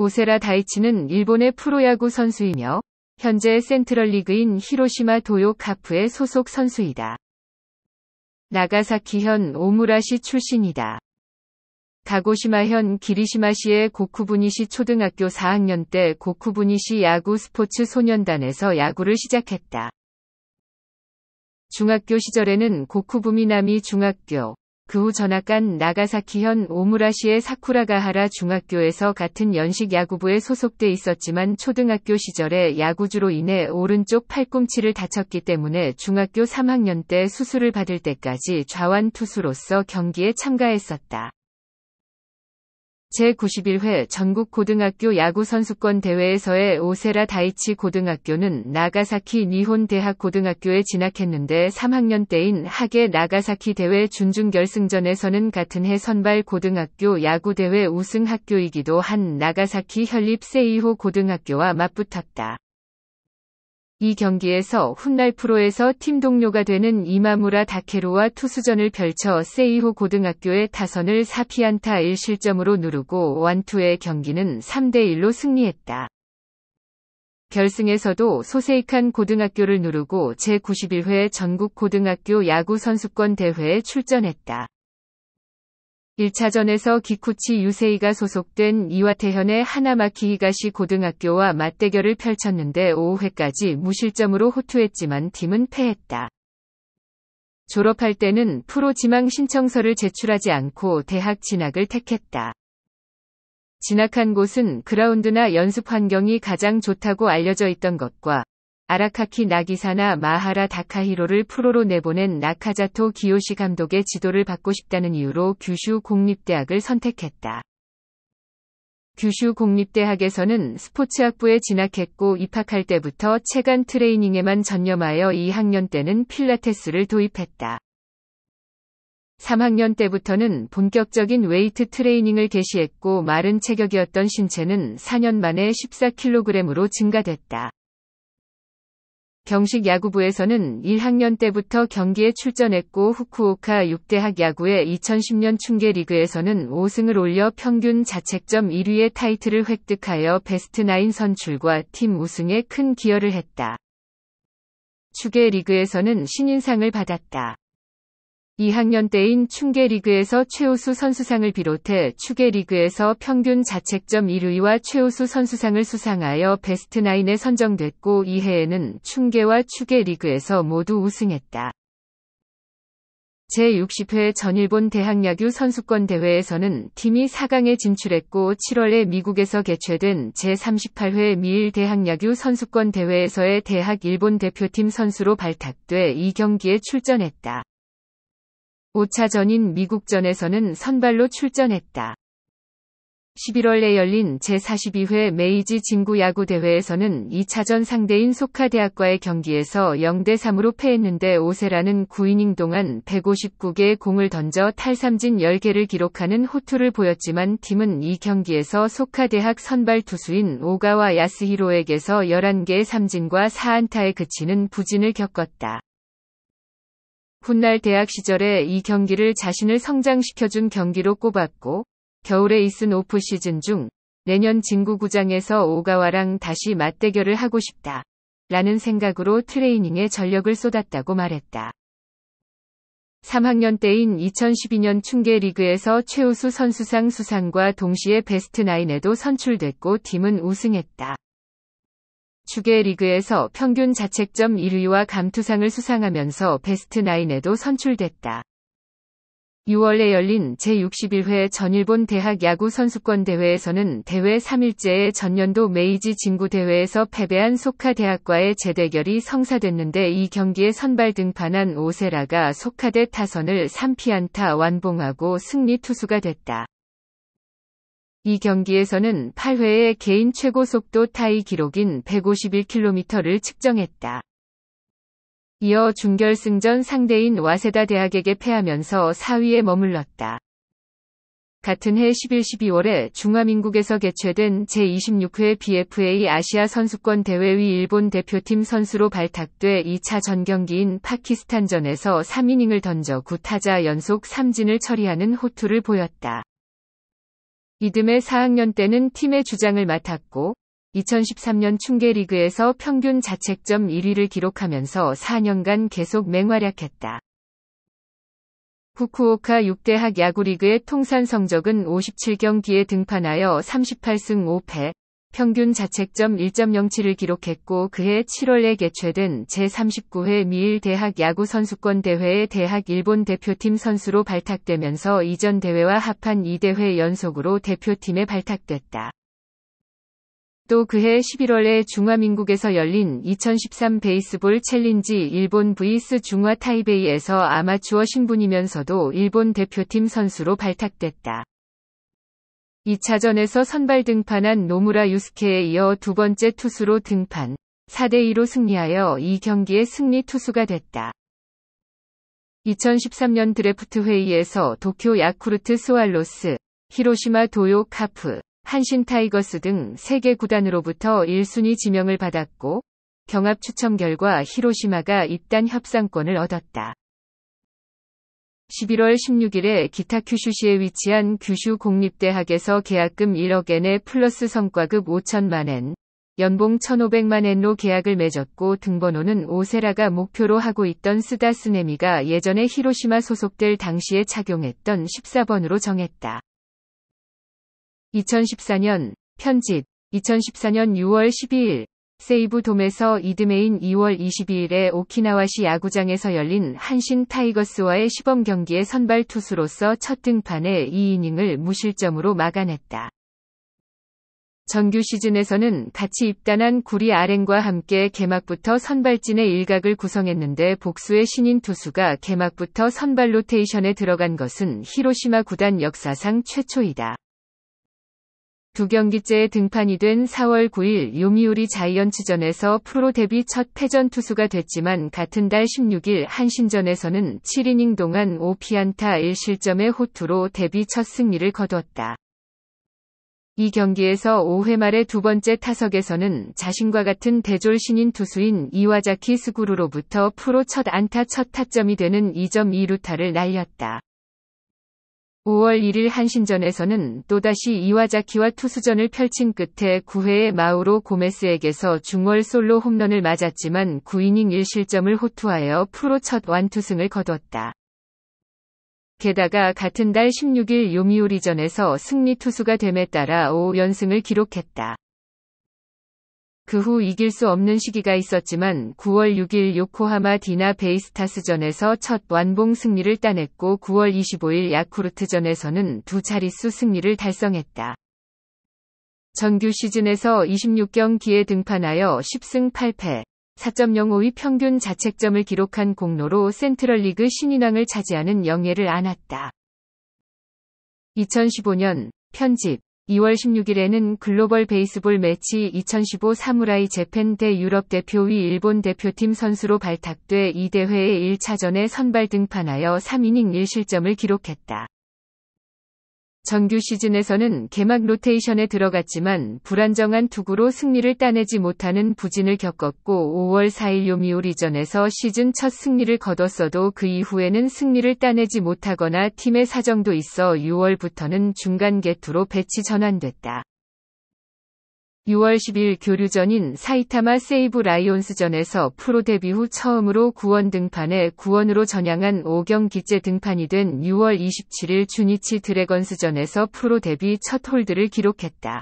오세라 다이치는 일본의 프로야구 선수이며 현재 센트럴 리그인 히로시마 도요 카프의 소속 선수이다. 나가사키현 오무라시 출신이다. 가고시마현 기리시마시의 고쿠부니시 초등학교 4학년 때 고쿠부니시 야구 스포츠 소년단에서 야구를 시작했다. 중학교 시절에는 고쿠부미나미 중학교, 그후 전학 간 나가사키현 오무라시의 사쿠라가하라 중학교에서 같은 연식 야구부에 소속돼 있었지만 초등학교 시절에 야구주로 인해 오른쪽 팔꿈치를 다쳤기 때문에 중학교 3학년 때 수술을 받을 때까지 좌완 투수로서 경기에 참가했었다. 제91회 전국고등학교 야구선수권 대회에서의 오세라 다이치 고등학교는 나가사키 니혼대학 고등학교에 진학했는데 3학년 때인 하계 나가사키 대회 준중결승전에서는 같은 해 선발 고등학교 야구대회 우승학교이기도 한 나가사키 현립 세이호 고등학교와 맞붙었다. 이 경기에서 훗날 프로에서 팀 동료가 되는 이마무라 다케로와 투수전을 펼쳐 세이호 고등학교의 타선을 4피안타 1실점으로 누르고 완투의 경기는 3대1로 승리했다. 결승에서도 소세이칸 고등학교를 누르고 제91회 전국고등학교 야구선수권 대회에 출전했다. 1차전에서 기쿠치 유세이가 소속된 이와태현의 하나마키 히가시 고등학교와 맞대결을 펼쳤는데 5회까지 무실점으로 호투했지만 팀은 패했다. 졸업할 때는 프로 지망 신청서를 제출하지 않고 대학 진학을 택했다. 진학한 곳은 그라운드나 연습 환경이 가장 좋다고 알려져 있던 것과 아라카키 나기사나 마하라 다카히로를 프로로 내보낸 나카자토 기요시 감독의 지도를 받고 싶다는 이유로 규슈 공립대학을 선택했다. 규슈 공립대학에서는 스포츠학부에 진학했고 입학할 때부터 체간 트레이닝에만 전념하여 2학년 때는 필라테스를 도입했다. 3학년 때부터는 본격적인 웨이트 트레이닝을 개시했고 마른 체격이었던 신체는 4년 만에 14kg으로 증가됐다. 경식 야구부에서는 1학년 때부터 경기에 출전했고 후쿠오카 6대학 야구의 2010년 충계리그에서는 5승을 올려 평균 자책점 1위의 타이틀을 획득하여 베스트 9 선출과 팀 우승에 큰 기여를 했다. 축계 리그에서는 신인상을 받았다. 2학년 때인 충계 리그에서 최우수 선수상을 비롯해 추계 리그에서 평균 자책점 1위와 최우수 선수상을 수상하여 베스트 9에 선정됐고 이해에는 충계와 추계 리그에서 모두 우승했다. 제60회 전일본 대학야구 선수권 대회에서는 팀이 4강에 진출했고 7월에 미국에서 개최된 제38회 미일 대학야구 선수권 대회에서의 대학 일본 대표팀 선수로 발탁돼 이 경기에 출전했다. 5차전인 미국전에서는 선발로 출전했다. 11월에 열린 제42회 메이지 진구 야구 대회에서는 2차전 상대인 소카대학과의 경기에서 0대3으로 패했는데 오세라는 9이닝 동안 159개의 공을 던져 탈삼진 10개를 기록하는 호투를 보였지만 팀은 이 경기에서 소카대학 선발 투수인 오가와 야스히로에게서 11개의 삼진과 4안타에 그치는 부진을 겪었다. 훗날 대학 시절에 이 경기를 자신을 성장시켜준 경기로 꼽았고 겨울에 있은 오프 시즌 중 내년 진구구장에서 오가와랑 다시 맞대결을 하고 싶다. 라는 생각으로 트레이닝에 전력을 쏟았다고 말했다. 3학년 때인 2012년 충계 리그에서 최우수 선수상 수상과 동시에 베스트 9에도 선출됐고 팀은 우승했다. 주계 리그에서 평균 자책점 1위와 감투상을 수상하면서 베스트 9에도 선출됐다. 6월에 열린 제61회 전일본 대학 야구 선수권 대회에서는 대회 3일째의 전년도 메이지 진구 대회에서 패배한 소카 대학과의 재대결이 성사됐는데 이 경기에 선발 등판한 오세라가 소카 대 타선을 3피안타 완봉하고 승리 투수가 됐다. 이 경기에서는 8회의 개인 최고 속도 타이 기록인 151km를 측정했다. 이어 중결승전 상대인 와세다 대학에게 패하면서 4위에 머물렀다. 같은 해 11, 12월에 중화민국에서 개최된 제26회 BFA 아시아 선수권 대회위 일본 대표팀 선수로 발탁돼 2차 전경기인 파키스탄전에서 3이닝을 던져 9타자 연속 3진을 처리하는 호투를 보였다. 이듬해 4학년 때는 팀의 주장을 맡았고 2013년 충계리그에서 평균 자책점 1위를 기록하면서 4년간 계속 맹활약했다. 후쿠오카 6대학 야구리그의 통산 성적은 57경기에 등판하여 38승 5패, 평균 자책점 1.07을 기록했고 그해 7월에 개최된 제39회 미일 대학 야구 선수권 대회에 대학 일본 대표팀 선수로 발탁되면서 이전 대회와 합한 2대회 연속으로 대표팀에 발탁됐다. 또 그해 11월에 중화민국에서 열린 2013 베이스볼 챌린지 일본 vs 중화 타이베이에서 아마추어 신분이면서도 일본 대표팀 선수로 발탁됐다. 2차전에서 선발 등판한 노무라 유스케에 이어 두 번째 투수로 등판 4대2로 승리하여 이 경기의 승리 투수가 됐다. 2013년 드래프트 회의에서 도쿄 야쿠르트 스왈로스, 히로시마 도요 카프, 한신 타이거스 등 3개 구단으로부터 1순위 지명을 받았고, 경합 추첨 결과 히로시마가 입단 협상권을 얻었다. 11월 16일에 기타 큐슈시에 위치한 규슈 공립대학에서 계약금 1억엔에 플러스 성과급 5천만엔, 연봉 1,500만엔로 계약을 맺었고 등번호는 오세라가 목표로 하고 있던 스다스네미가 예전에 히로시마 소속될 당시에 착용했던 14번으로 정했다. 2014년 편집 2014년 6월 12일 세이브돔에서 이듬해인 2월 22일에 오키나와시 야구장에서 열린 한신 타이거스와의 시범 경기의 선발 투수로서 첫 등판에 2이닝을 무실점으로 막아냈다. 정규 시즌에서는 같이 입단한 구리 아렌과 함께 개막부터 선발진의 일각을 구성했는데 복수의 신인 투수가 개막부터 선발 로테이션에 들어간 것은 히로시마 구단 역사상 최초이다. 두 경기째의 등판이 된 4월 9일 요미우리 자이언츠전에서 프로 데뷔 첫 패전 투수가 됐지만 같은 달 16일 한신전에서는 7이닝 동안 5피안타 1실점의 호투로 데뷔 첫 승리를 거두었다. 이 경기에서 5회 말의 두 번째 타석에서는 자신과 같은 대졸 신인 투수인 이와자키 스구루로부터 프로 첫 안타 첫 타점이 되는 2.2루타를 날렸다. 5월 1일 한신전에서는 또다시 이와자키와 투수전을 펼친 끝에 9회에 마우로 고메스에게서 중월 솔로 홈런을 맞았지만 9이닝 1실점을 호투하여 프로 첫 완투승을 거뒀다. 게다가 같은 달 16일 요미우리전에서 승리 투수가 됨에 따라 5연승을 기록했다. 그후 이길 수 없는 시기가 있었지만 9월 6일 요코하마 디나 베이스타스전에서 첫 완봉 승리를 따냈고 9월 25일 야쿠르트전에서는 두 자릿수 승리를 달성했다. 정규 시즌에서 26경기에 등판하여 10승 8패, 4.05위 평균 자책점을 기록한 공로로 센트럴리그 신인왕을 차지하는 영예를 안았다. 2015년 편집 2월 16일에는 글로벌 베이스볼 매치 2015 사무라이 재팬 대 유럽 대표위 일본 대표팀 선수로 발탁돼 이 대회의 1차전에 선발 등판하여 3이닝 1실점을 기록했다. 정규 시즌에서는 개막 로테이션에 들어갔지만 불안정한 투구로 승리를 따내지 못하는 부진을 겪었고 5월 4일 요미우리전에서 시즌 첫 승리를 거뒀어도 그 이후에는 승리를 따내지 못하거나 팀의 사정도 있어 6월부터는 중간 개투로 배치 전환됐다. 6월 10일 교류전인 사이타마 세이브 라이온스전에서 프로 데뷔 후 처음으로 구원 등판에 구원으로 전향한 오경 기재 등판이 된 6월 27일 주니치 드래건스전에서 프로 데뷔 첫 홀드를 기록했다.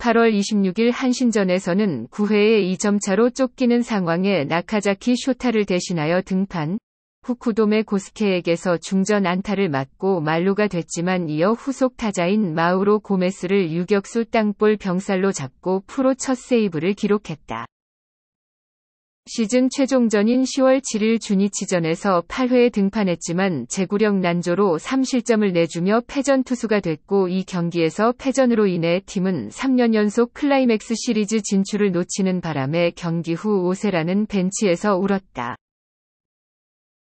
8월 26일 한신전에서는 9회에 2점 차로 쫓기는 상황에 나카자키 쇼타를 대신하여 등판, 후쿠도메 고스케에게서 중전 안타를 맞고 말루가 됐지만 이어 후속 타자인 마우로 고메스를 유격수 땅볼 병살로 잡고 프로 첫 세이브를 기록했다. 시즌 최종전인 10월 7일 주니치전에서 8회에 등판했지만 재구력 난조로 3실점을 내주며 패전 투수가 됐고 이 경기에서 패전으로 인해 팀은 3년 연속 클라이맥스 시리즈 진출을 놓치는 바람에 경기 후 오세라는 벤치에서 울었다.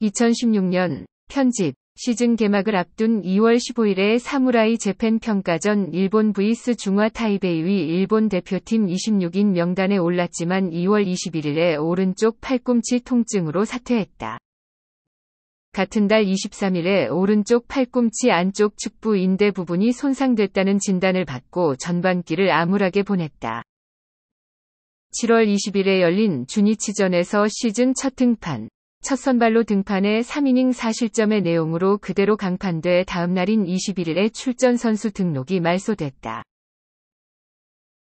2016년 편집 시즌 개막을 앞둔 2월 15일에 사무라이 재팬 평가전 일본 vs 중화 타이베이위 일본 대표팀 26인 명단에 올랐지만 2월 21일에 오른쪽 팔꿈치 통증으로 사퇴했다. 같은 달 23일에 오른쪽 팔꿈치 안쪽 측부 인대 부분이 손상됐다는 진단을 받고 전반기를 암울하게 보냈다. 7월 20일에 열린 주니치전에서 시즌 첫 등판 첫 선발로 등판해 3이닝 4실점의 내용으로 그대로 강판돼 다음 날인 21일에 출전 선수 등록이 말소됐다.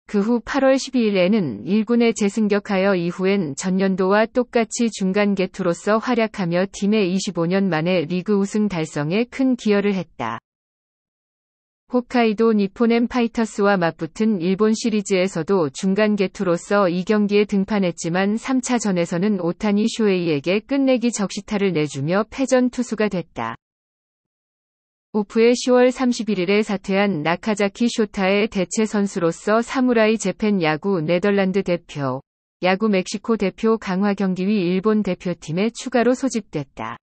그 후 8월 12일에는 1군에 재승격하여 이후엔 전년도와 똑같이 중간 개투로서 활약하며 팀의 25년 만에 리그 우승 달성에 큰 기여를 했다. 홋카이도 니포넨 파이터스와 맞붙은 일본 시리즈에서도 중간 개투로서 이경기에 등판했지만 3차전에서는 오타니 쇼헤이에게 끝내기 적시타를 내주며 패전 투수가 됐다. 오프의 10월 31일에 사퇴한 나카자키 쇼타의 대체 선수로서 사무라이 재팬 야구 네덜란드 대표, 야구 멕시코 대표 강화 경기위 일본 대표팀에 추가로 소집됐다.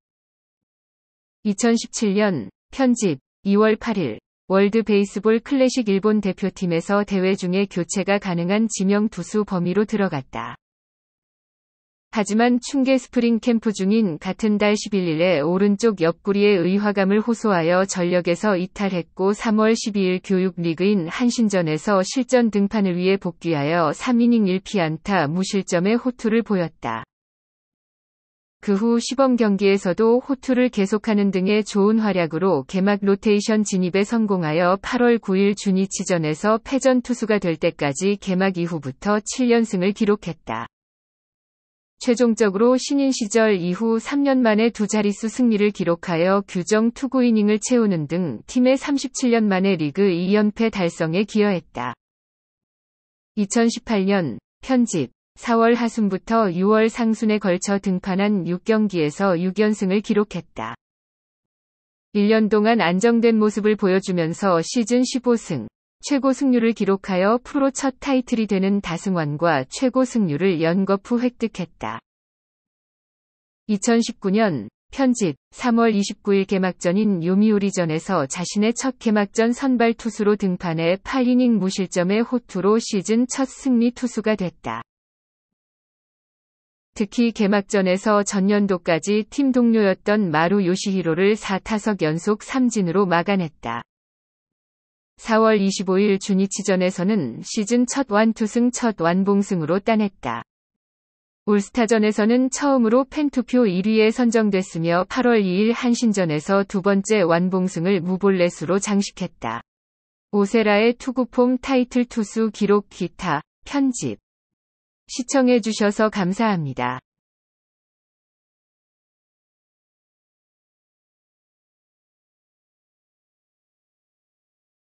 2017년 편집 2월 8일 월드 베이스볼 클래식 일본 대표팀에서 대회 중에 교체가 가능한 지명 투수 범위로 들어갔다. 하지만 충계 스프링 캠프 중인 같은 달 11일에 오른쪽 옆구리에 의화감을 호소하여 전력에서 이탈했고 3월 12일 교육리그인 한신전에서 실전 등판을 위해 복귀하여 3이닝 1피안타 무실점의 호투를 보였다. 그후 시범 경기에서도 호투를 계속하는 등의 좋은 활약으로 개막 로테이션 진입에 성공하여 8월 9일 주니치전에서 패전 투수가 될 때까지 개막 이후부터 7연승을 기록했다. 최종적으로 신인 시절 이후 3년 만에 두 자릿수 승리를 기록하여 규정 투구 이닝을 채우는 등 팀의 37년 만에 리그 2연패 달성에 기여했다. 2018년 편집 4월 하순부터 6월 상순에 걸쳐 등판한 6경기에서 6연승을 기록했다. 1년 동안 안정된 모습을 보여주면서 시즌 15승, 최고 승률을 기록하여 프로 첫 타이틀이 되는 다승환과 최고 승률을 연거푸 획득했다. 2019년 편집 3월 29일 개막전인 요미우리전에서 자신의 첫 개막전 선발 투수로 등판해 8이닝 무실점의 호투로 시즌 첫 승리 투수가 됐다. 특히 개막전에서 전년도까지 팀 동료였던 마루 요시히로를 4타석 연속 3진으로 막아냈다. 4월 25일 주니치전에서는 시즌 첫 완투승 첫 완봉승으로 따냈다. 올스타전에서는 처음으로 팬투표 1위에 선정됐으며 8월 2일 한신전에서 두 번째 완봉승을 무볼넷으로 장식했다. 오세라의 투구폼 타이틀 투수 기록 기타, 편집 시청해주셔서 감사합니다.